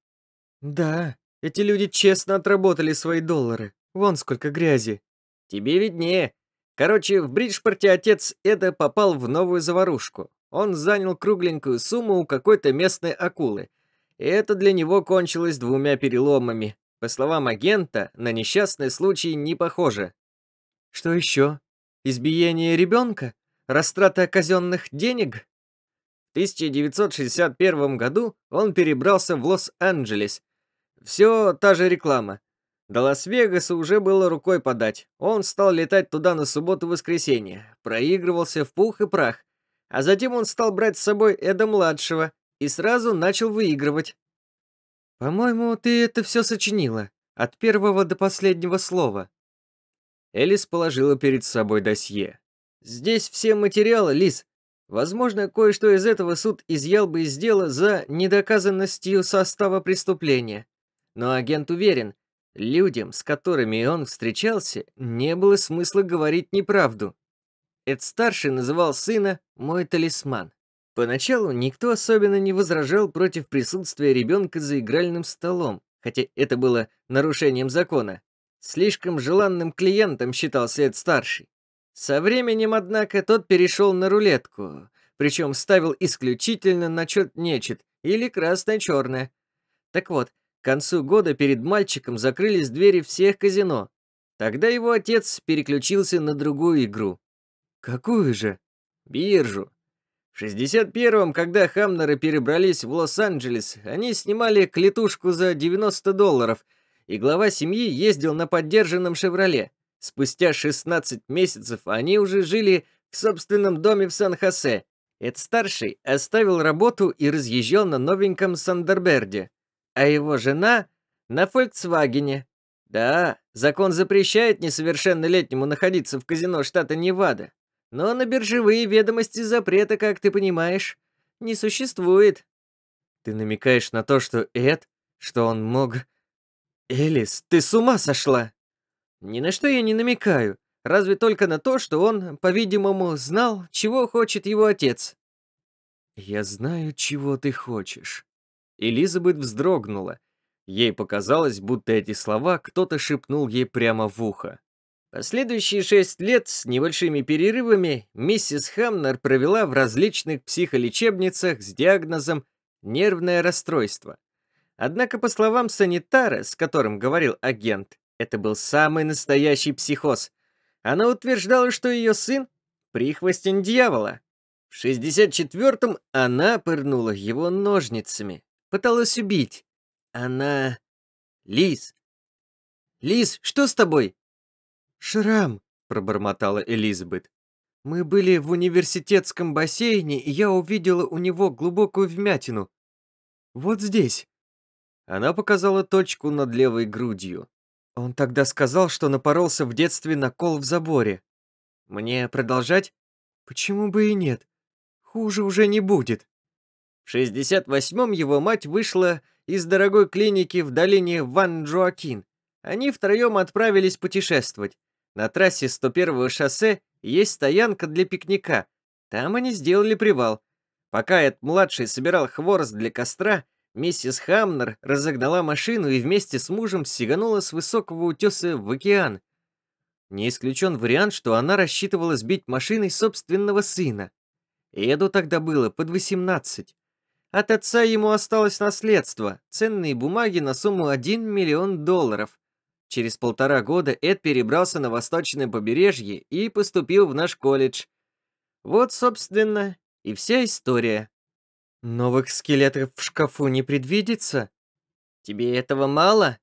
«Да, эти люди честно отработали свои доллары. Вон сколько грязи». «Тебе виднее. Короче, в Бриджпорте отец Эда попал в новую заварушку. Он занял кругленькую сумму у какой-то местной акулы — и это для него кончилось двумя переломами. По словам агента, на несчастный случай не похоже. Что еще? Избиение ребенка? Растрата казенных денег? В 1961 году он перебрался в Лос-Анджелес. Все та же реклама. До Лас-Вегаса уже было рукой подать. Он стал летать туда на субботу-воскресенье, проигрывался в пух и прах. А затем он стал брать с собой Эда-младшего, и сразу начал выигрывать. «По-моему, ты это все сочинила, от первого до последнего слова». Элис положила перед собой досье. «Здесь все материалы, Лис. Возможно, кое-что из этого суд изъял бы из дела за недоказанностью состава преступления. Но агент уверен, людям, с которыми он встречался, не было смысла говорить неправду. Эд Старший называл сына «мой талисман». Поначалу никто особенно не возражал против присутствия ребенка за игральным столом, хотя это было нарушением закона. Слишком желанным клиентом считался этот Старший. Со временем, однако, тот перешел на рулетку, причем ставил исключительно на чет нечет или красное-черное. Так вот, к концу года перед мальчиком закрылись двери всех казино. Тогда его отец переключился на другую игру. «Какую же?» «Биржу», в 61-м, когда Хамнеры перебрались в Лос-Анджелес, они снимали клетушку за 90 долларов, и глава семьи ездил на поддержанном «Шевроле». Спустя 16 месяцев они уже жили в собственном доме в Сан-Хосе. Эд старший оставил работу и разъезжал на новеньком Сандерберде, а его жена на «Фольксвагене». Да, закон запрещает несовершеннолетнему находиться в казино штата Невада, но на биржевые ведомости запрета, как ты понимаешь, не существует. Ты намекаешь на то, что Эд, что он мог... Элис, ты с ума сошла? Ни на что я не намекаю, разве только на то, что он, по-видимому, знал, чего хочет его отец. «Я знаю, чего ты хочешь». Элизабет вздрогнула. Ей показалось, будто эти слова кто-то шепнул ей прямо в ухо. Последующие шесть лет с небольшими перерывами миссис Хамнер провела в различных психолечебницах с диагнозом «нервное расстройство». Однако, по словам санитара, с которым говорил агент, это был самый настоящий психоз. Она утверждала, что ее сын — прихвостень дьявола. В 64-м она пырнула его ножницами, пыталась убить. Она... Лиз. «Лиз, что с тобой?» «Шрам!» – пробормотала Элизабет. «Мы были в университетском бассейне, и я увидела у него глубокую вмятину. Вот здесь!» Она показала точку над левой грудью. Он тогда сказал, что напоролся в детстве на кол в заборе. «Мне продолжать?» «Почему бы и нет? Хуже уже не будет». В 68-м его мать вышла из дорогой клиники в долине Ван-Джоакин. Они втроем отправились путешествовать. На трассе 101-го шоссе есть стоянка для пикника. Там они сделали привал. Пока этот младший собирал хворост для костра, миссис Хамнер разогнала машину и вместе с мужем сиганула с высокого утеса в океан. Не исключен вариант, что она рассчитывала сбить машиной собственного сына. Эду тогда было под 18. От отца ему осталось наследство, ценные бумаги на сумму 1 миллион долларов. Через полтора года Эд перебрался на восточное побережье и поступил в наш колледж. Вот, собственно, и вся история. Новых скелетов в шкафу не предвидится? Тебе этого мало?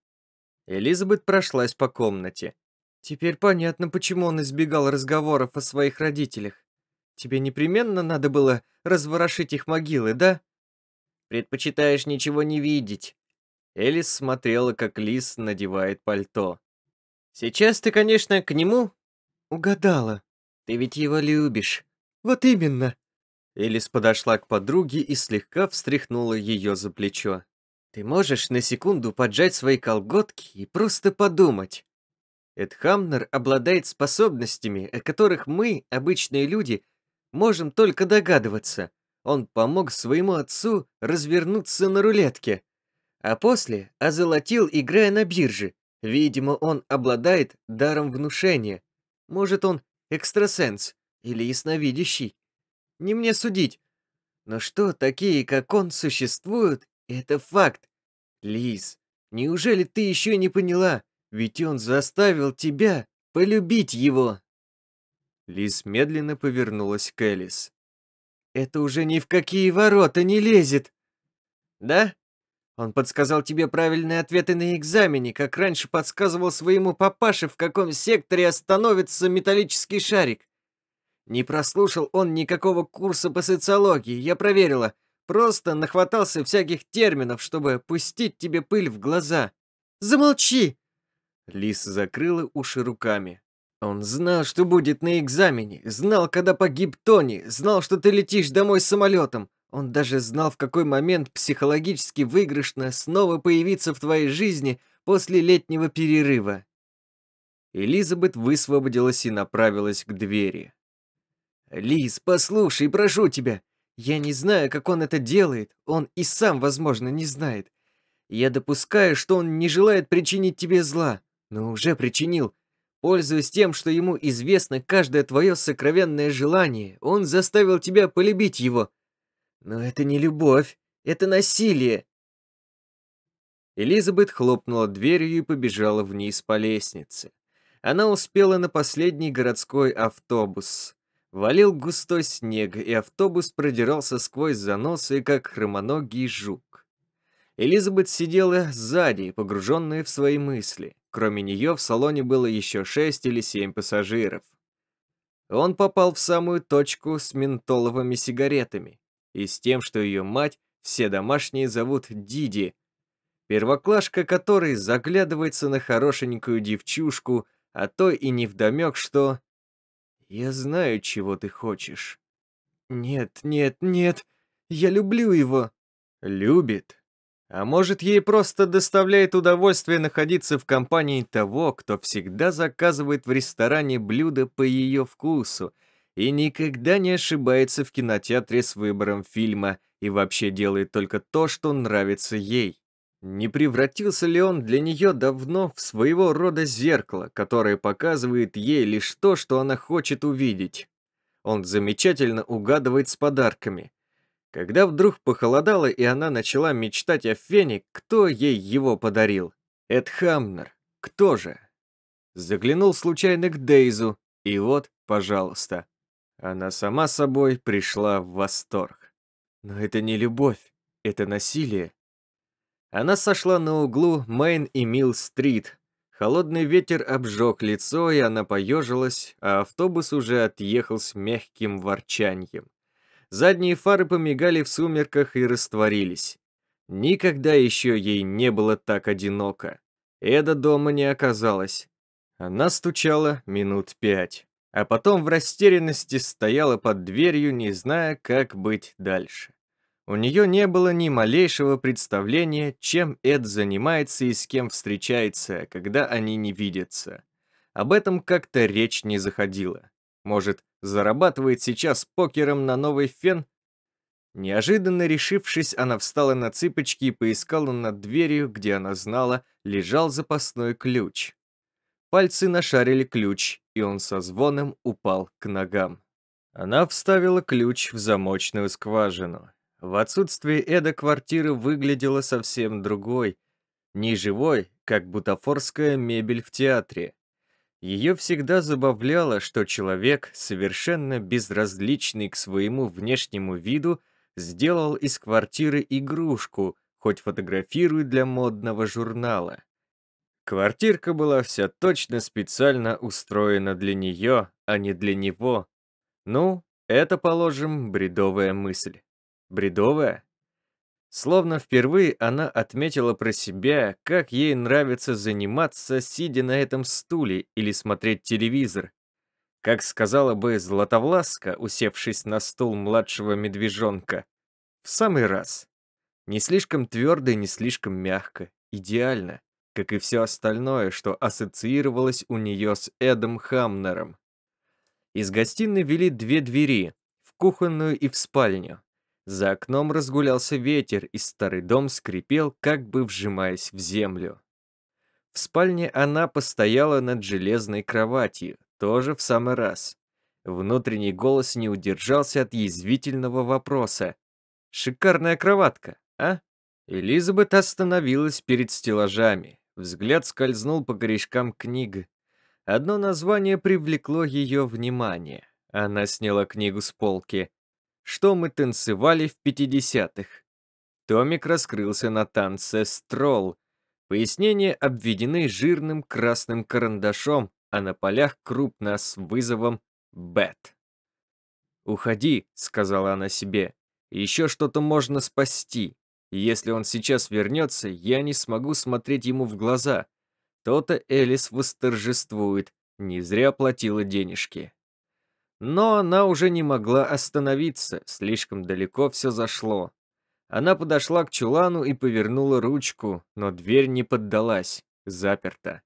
Элизабет прошлась по комнате. Теперь понятно, почему он избегал разговоров о своих родителях. Тебе непременно надо было разворошить их могилы, да? Предпочитаешь ничего не видеть. Элис смотрела, как Лис надевает пальто. «Сейчас ты, конечно, к нему...» «Угадала. Ты ведь его любишь». «Вот именно». Элис подошла к подруге и слегка встряхнула ее за плечо. «Ты можешь на секунду поджать свои колготки и просто подумать». Эд Хамнер обладает способностями, о которых мы, обычные люди, можем только догадываться. Он помог своему отцу развернуться на рулетке а после озолотил, играя на бирже. Видимо, он обладает даром внушения. Может, он экстрасенс или ясновидящий. Не мне судить. Но что такие, как он, существуют, это факт. Лиз, неужели ты еще не поняла? Ведь он заставил тебя полюбить его. Лиз медленно повернулась к Элис. «Это уже ни в какие ворота не лезет!» «Да? Он подсказал тебе правильные ответы на экзамене, как раньше подсказывал своему папаше, в каком секторе остановится металлический шарик. Не прослушал он никакого курса по социологии, я проверила. Просто нахватался всяких терминов, чтобы пустить тебе пыль в глаза. Замолчи!» Лис закрыла уши руками. Он знал, что будет на экзамене, знал, когда погиб Тони, знал, что ты летишь домой самолетом. Он даже знал, в какой момент психологически выигрышно снова появиться в твоей жизни после летнего перерыва. Элизабет высвободилась и направилась к двери. «Лиз, послушай, прошу тебя. Я не знаю, как он это делает. Он и сам, возможно, не знает. Я допускаю, что он не желает причинить тебе зла, но уже причинил. Пользуясь тем, что ему известно каждое твое сокровенное желание, он заставил тебя полюбить его. «Но это не любовь, это насилие!» Элизабет хлопнула дверью и побежала вниз по лестнице. Она успела на последний городской автобус. Валил густой снег, и автобус продирался сквозь заносы, как хромоногий жук. Элизабет сидела сзади, погруженная в свои мысли. Кроме нее в салоне было еще шесть или семь пассажиров. Он попал в самую точку с ментоловыми сигаретами и с тем, что ее мать все домашние зовут Диди. Первоклашка, который заглядывается на хорошенькую девчушку, а то и невдомек, что... «Я знаю, чего ты хочешь». «Нет, нет, нет, я люблю его». «Любит? А может, ей просто доставляет удовольствие находиться в компании того, кто всегда заказывает в ресторане блюда по ее вкусу, и никогда не ошибается в кинотеатре с выбором фильма и вообще делает только то, что нравится ей. Не превратился ли он для нее давно в своего рода зеркало, которое показывает ей лишь то, что она хочет увидеть? Он замечательно угадывает с подарками. Когда вдруг похолодало и она начала мечтать о фене, кто ей его подарил? Эд Хамнер. Кто же? Заглянул случайно к Дейзу, и вот, пожалуйста, она сама собой пришла в восторг. Но это не любовь, это насилие. Она сошла на углу Мейн и Милл-стрит. Холодный ветер обжег лицо, и она поежилась, а автобус уже отъехал с мягким ворчанием. Задние фары помигали в сумерках и растворились. Никогда еще ей не было так одиноко. Эда дома не оказалась. Она стучала минут пять а потом в растерянности стояла под дверью, не зная, как быть дальше. У нее не было ни малейшего представления, чем Эд занимается и с кем встречается, когда они не видятся. Об этом как-то речь не заходила. Может, зарабатывает сейчас покером на новый фен? Неожиданно решившись, она встала на цыпочки и поискала над дверью, где она знала, лежал запасной ключ. Пальцы нашарили ключ, и он со звоном упал к ногам. Она вставила ключ в замочную скважину. В отсутствие Эда квартира выглядела совсем другой, не живой, как бутафорская мебель в театре. Ее всегда забавляло, что человек, совершенно безразличный к своему внешнему виду, сделал из квартиры игрушку, хоть фотографируй для модного журнала. Квартирка была вся точно специально устроена для нее, а не для него. Ну, это, положим, бредовая мысль. Бредовая? Словно впервые она отметила про себя, как ей нравится заниматься, сидя на этом стуле или смотреть телевизор. Как сказала бы Златовласка, усевшись на стул младшего медвежонка. В самый раз. Не слишком твердо и не слишком мягко. Идеально как и все остальное, что ассоциировалось у нее с Эдом Хамнером. Из гостиной вели две двери, в кухонную и в спальню. За окном разгулялся ветер, и старый дом скрипел, как бы вжимаясь в землю. В спальне она постояла над железной кроватью, тоже в самый раз. Внутренний голос не удержался от язвительного вопроса. «Шикарная кроватка, а?» Элизабет остановилась перед стеллажами. Взгляд скользнул по корешкам книг. Одно название привлекло ее внимание. Она сняла книгу с полки. «Что мы танцевали в пятидесятых?» Томик раскрылся на танце «Строл». Пояснения обведены жирным красным карандашом, а на полях крупно с вызовом Бэт. «Уходи», — сказала она себе, — «еще что-то можно спасти» если он сейчас вернется, я не смогу смотреть ему в глаза. То-то Элис восторжествует, не зря платила денежки. Но она уже не могла остановиться, слишком далеко все зашло. Она подошла к чулану и повернула ручку, но дверь не поддалась, заперта.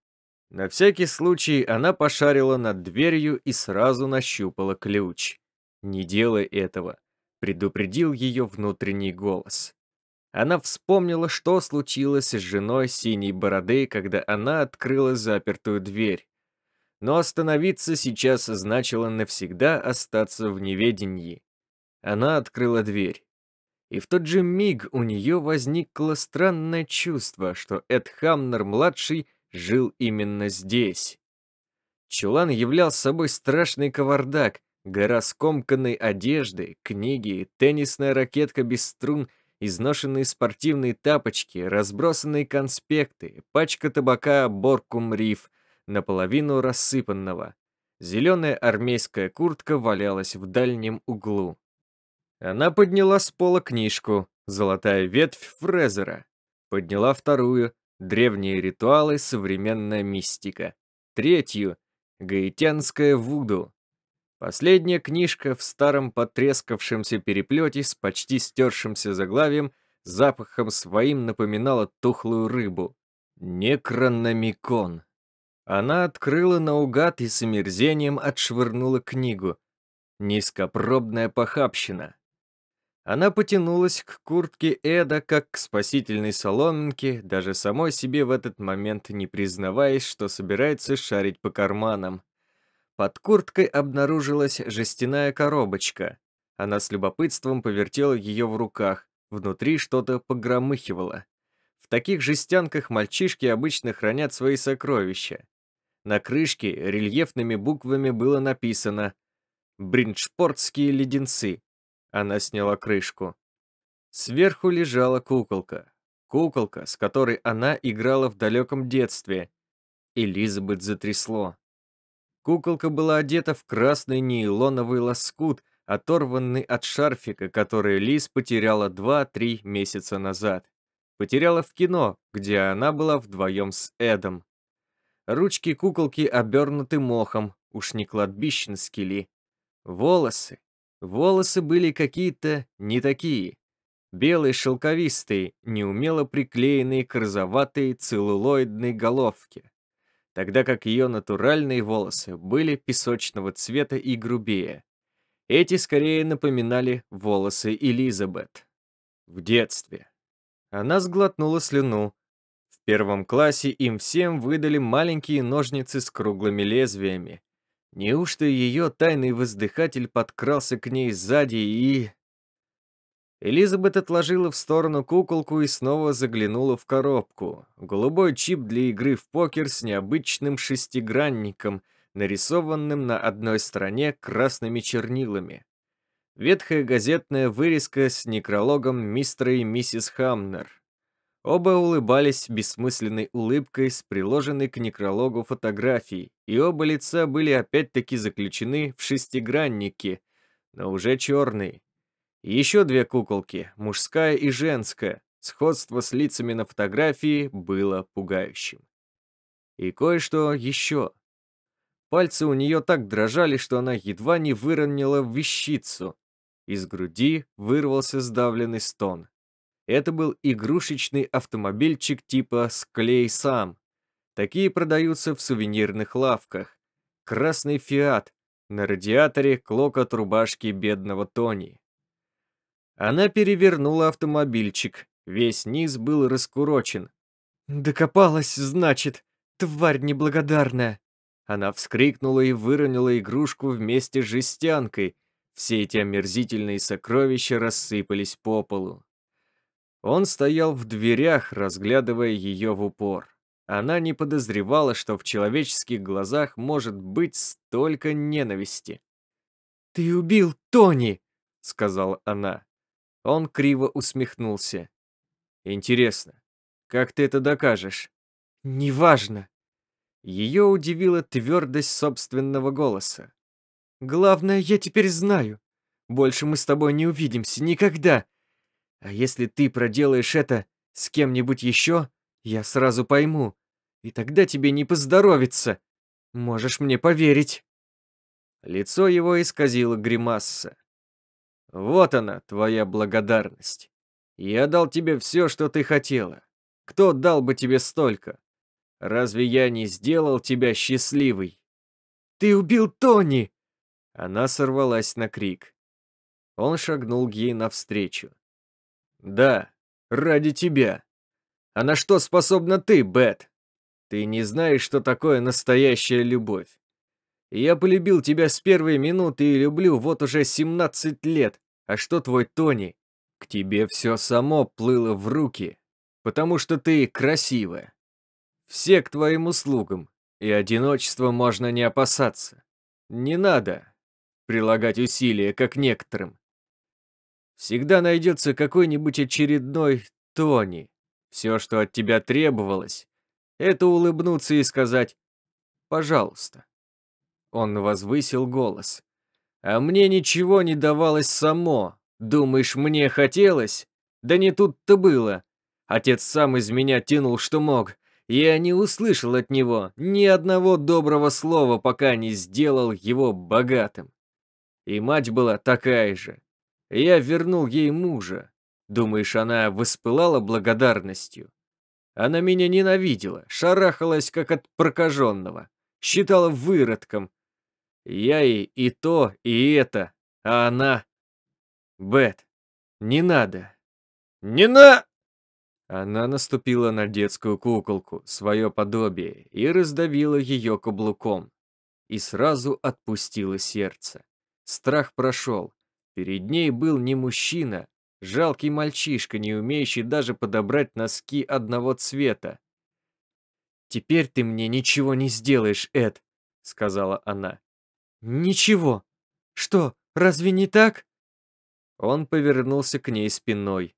На всякий случай она пошарила над дверью и сразу нащупала ключ. «Не делай этого», — предупредил ее внутренний голос она вспомнила, что случилось с женой синей бороды, когда она открыла запертую дверь. Но остановиться сейчас значило навсегда остаться в неведении. Она открыла дверь. И в тот же миг у нее возникло странное чувство, что Эд Хамнер-младший жил именно здесь. Чулан являл собой страшный кавардак, гора скомканной одежды, книги, теннисная ракетка без струн — Изношенные спортивные тапочки, разбросанные конспекты, пачка табака «Боркум Риф», наполовину рассыпанного. Зеленая армейская куртка валялась в дальнем углу. Она подняла с пола книжку «Золотая ветвь Фрезера». Подняла вторую «Древние ритуалы, современная мистика». Третью «Гаитянская Вуду». Последняя книжка в старом потрескавшемся переплете с почти стершимся заглавием запахом своим напоминала тухлую рыбу. Некрономикон. Она открыла наугад и с омерзением отшвырнула книгу. Низкопробная похабщина. Она потянулась к куртке Эда, как к спасительной соломинке, даже самой себе в этот момент не признаваясь, что собирается шарить по карманам. Под курткой обнаружилась жестяная коробочка. Она с любопытством повертела ее в руках, внутри что-то погромыхивало. В таких жестянках мальчишки обычно хранят свои сокровища. На крышке рельефными буквами было написано «Бриншпортские леденцы». Она сняла крышку. Сверху лежала куколка. Куколка, с которой она играла в далеком детстве. Элизабет затрясло. Куколка была одета в красный нейлоновый лоскут, оторванный от шарфика, который Лиз потеряла 2-3 месяца назад. Потеряла в кино, где она была вдвоем с Эдом. Ручки куколки обернуты мохом, уж не кладбищенский ли. Волосы. Волосы были какие-то не такие. Белые шелковистые, неумело приклеенные к розоватой целлулоидной головке тогда как ее натуральные волосы были песочного цвета и грубее. Эти скорее напоминали волосы Элизабет. В детстве. Она сглотнула слюну. В первом классе им всем выдали маленькие ножницы с круглыми лезвиями. Неужто ее тайный воздыхатель подкрался к ней сзади и... Элизабет отложила в сторону куколку и снова заглянула в коробку. Голубой чип для игры в покер с необычным шестигранником, нарисованным на одной стороне красными чернилами. Ветхая газетная вырезка с некрологом мистера и миссис Хамнер. Оба улыбались бессмысленной улыбкой с приложенной к некрологу фотографией, и оба лица были опять-таки заключены в шестиграннике, но уже черные. Еще две куколки, мужская и женская. Сходство с лицами на фотографии было пугающим. И кое-что еще. Пальцы у нее так дрожали, что она едва не выронила вещицу. Из груди вырвался сдавленный стон. Это был игрушечный автомобильчик типа «Склей сам». Такие продаются в сувенирных лавках. Красный «Фиат». На радиаторе клок от рубашки бедного Тони. Она перевернула автомобильчик. Весь низ был раскурочен. «Докопалась, значит, тварь неблагодарная!» Она вскрикнула и выронила игрушку вместе с жестянкой. Все эти омерзительные сокровища рассыпались по полу. Он стоял в дверях, разглядывая ее в упор. Она не подозревала, что в человеческих глазах может быть столько ненависти. «Ты убил Тони!» — сказала она. Он криво усмехнулся. «Интересно, как ты это докажешь?» «Неважно». Ее удивила твердость собственного голоса. «Главное, я теперь знаю. Больше мы с тобой не увидимся никогда. А если ты проделаешь это с кем-нибудь еще, я сразу пойму. И тогда тебе не поздоровится. Можешь мне поверить». Лицо его исказило гримасса. Вот она, твоя благодарность. Я дал тебе все, что ты хотела. Кто дал бы тебе столько? Разве я не сделал тебя счастливой? Ты убил Тони!» Она сорвалась на крик. Он шагнул к ей навстречу. «Да, ради тебя. А на что способна ты, Бет? Ты не знаешь, что такое настоящая любовь. Я полюбил тебя с первой минуты и люблю вот уже 17 лет, а что твой Тони? К тебе все само плыло в руки, потому что ты красивая. Все к твоим услугам, и одиночество можно не опасаться. Не надо прилагать усилия, как некоторым. Всегда найдется какой-нибудь очередной Тони. Все, что от тебя требовалось, это улыбнуться и сказать «пожалуйста». Он возвысил голос. А мне ничего не давалось само. Думаешь, мне хотелось? Да не тут-то было. Отец сам из меня тянул, что мог. Я не услышал от него ни одного доброго слова, пока не сделал его богатым. И мать была такая же. Я вернул ей мужа. Думаешь, она воспылала благодарностью? Она меня ненавидела, шарахалась, как от прокаженного. Считала выродком, я ей и то, и это, а она... Бет, не надо. Не на... Она наступила на детскую куколку, свое подобие, и раздавила ее каблуком. И сразу отпустила сердце. Страх прошел. Перед ней был не мужчина, жалкий мальчишка, не умеющий даже подобрать носки одного цвета. «Теперь ты мне ничего не сделаешь, Эд», — сказала она. «Ничего. Что, разве не так?» Он повернулся к ней спиной.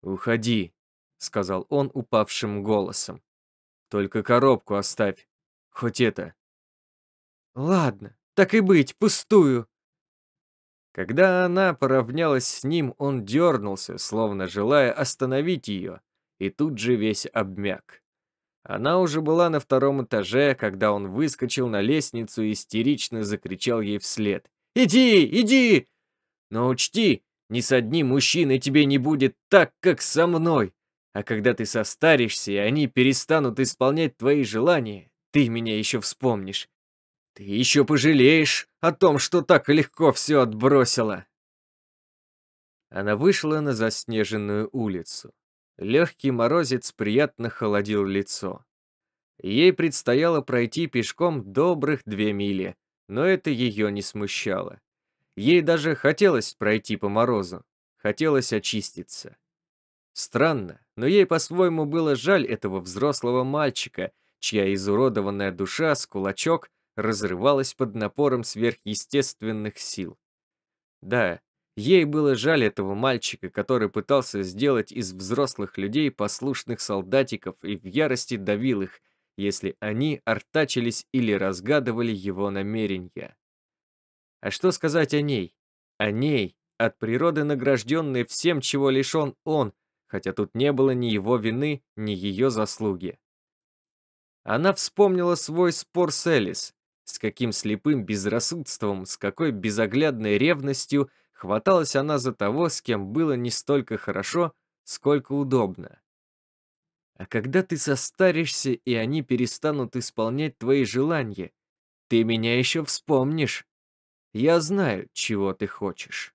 «Уходи», — сказал он упавшим голосом. «Только коробку оставь. Хоть это». «Ладно, так и быть, пустую». Когда она поравнялась с ним, он дернулся, словно желая остановить ее, и тут же весь обмяк. Она уже была на втором этаже, когда он выскочил на лестницу и истерично закричал ей вслед. «Иди, иди! Но учти, ни с одним мужчиной тебе не будет так, как со мной. А когда ты состаришься, и они перестанут исполнять твои желания, ты меня еще вспомнишь. Ты еще пожалеешь о том, что так легко все отбросила. Она вышла на заснеженную улицу. Легкий морозец приятно холодил лицо. Ей предстояло пройти пешком добрых две мили, но это ее не смущало. Ей даже хотелось пройти по морозу, хотелось очиститься. Странно, но ей по-своему было жаль этого взрослого мальчика, чья изуродованная душа с кулачок разрывалась под напором сверхъестественных сил. Да, Ей было жаль этого мальчика, который пытался сделать из взрослых людей послушных солдатиков и в ярости давил их, если они артачились или разгадывали его намерения. А что сказать о ней? О ней, от природы награжденной всем, чего лишен он, хотя тут не было ни его вины, ни ее заслуги. Она вспомнила свой спор с Элис, с каким слепым безрассудством, с какой безоглядной ревностью – Хваталась она за того, с кем было не столько хорошо, сколько удобно. А когда ты состаришься, и они перестанут исполнять твои желания, ты меня еще вспомнишь. Я знаю, чего ты хочешь.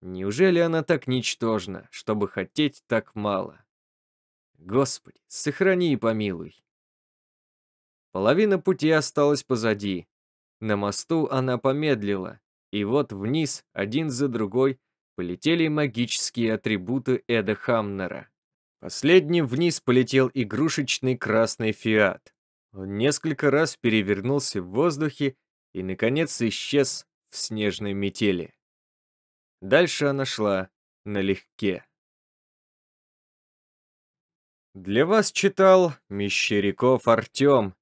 Неужели она так ничтожна, чтобы хотеть так мало? Господи, сохрани и помилуй. Половина пути осталась позади. На мосту она помедлила, и вот вниз, один за другой, полетели магические атрибуты Эда Хамнера. Последним вниз полетел игрушечный красный фиат. Он несколько раз перевернулся в воздухе и, наконец, исчез в снежной метели. Дальше она шла налегке. Для вас читал Мещеряков Артем,